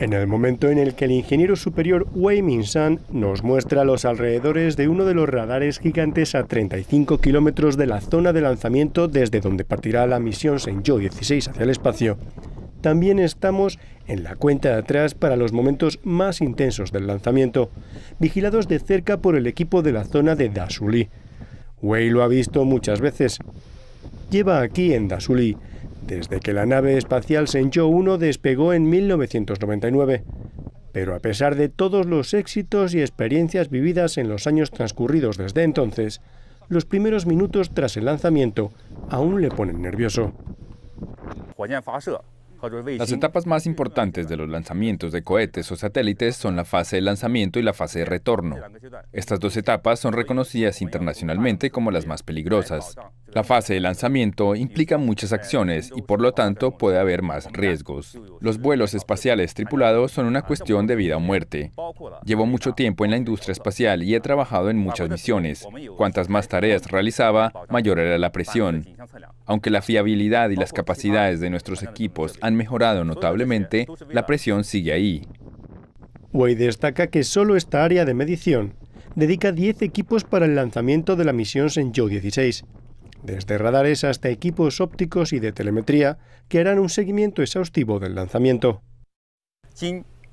en el momento en el que el ingeniero superior Wei Min-san nos muestra los alrededores de uno de los radares gigantes a 35 kilómetros de la zona de lanzamiento desde donde partirá la misión Shenzhou 16 hacia el espacio, también estamos en la cuenta de atrás para los momentos más intensos del lanzamiento, vigilados de cerca por el equipo de la zona de Dasuli. Wei lo ha visto muchas veces. Lleva aquí en Dasuli desde que la nave espacial Shenzhou 1 despegó en 1999. Pero a pesar de todos los éxitos y experiencias vividas en los años transcurridos desde entonces, los primeros minutos tras el lanzamiento aún le ponen nervioso. Las etapas más importantes de los lanzamientos de cohetes o satélites son la fase de lanzamiento y la fase de retorno. Estas dos etapas son reconocidas internacionalmente como las más peligrosas. La fase de lanzamiento implica muchas acciones y por lo tanto puede haber más riesgos. Los vuelos espaciales tripulados son una cuestión de vida o muerte. Llevo mucho tiempo en la industria espacial y he trabajado en muchas misiones. Cuantas más tareas realizaba, mayor era la presión. Aunque la fiabilidad y las capacidades de nuestros equipos han mejorado notablemente, la presión sigue ahí. Wei destaca que solo esta área de medición dedica 10 equipos para el lanzamiento de la misión Shenzhou 16, desde radares hasta equipos ópticos y de telemetría, que harán un seguimiento exhaustivo del lanzamiento.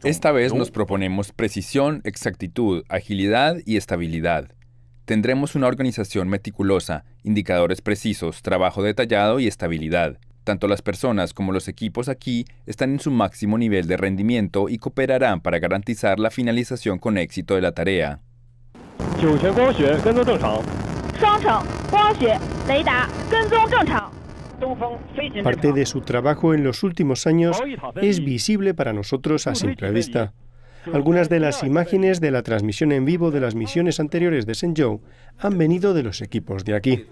Esta vez nos proponemos precisión, exactitud, agilidad y estabilidad. Tendremos una organización meticulosa, indicadores precisos, trabajo detallado y estabilidad. Tanto las personas como los equipos aquí están en su máximo nivel de rendimiento y cooperarán para garantizar la finalización con éxito de la tarea. Parte de su trabajo en los últimos años es visible para nosotros a simple vista. Algunas de las imágenes de la transmisión en vivo de las misiones anteriores de Shenzhou han venido de los equipos de aquí.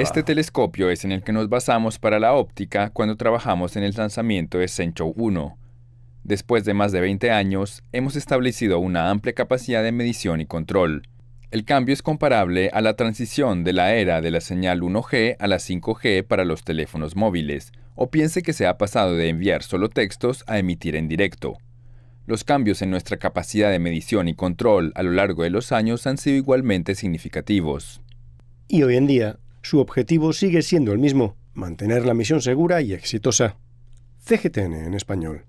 Este telescopio es en el que nos basamos para la óptica cuando trabajamos en el lanzamiento de Shenzhou 1. Después de más de 20 años, hemos establecido una amplia capacidad de medición y control. El cambio es comparable a la transición de la era de la señal 1G a la 5G para los teléfonos móviles, o piense que se ha pasado de enviar solo textos a emitir en directo. Los cambios en nuestra capacidad de medición y control a lo largo de los años han sido igualmente significativos. Y hoy en día, su objetivo sigue siendo el mismo, mantener la misión segura y exitosa. CGTN en español.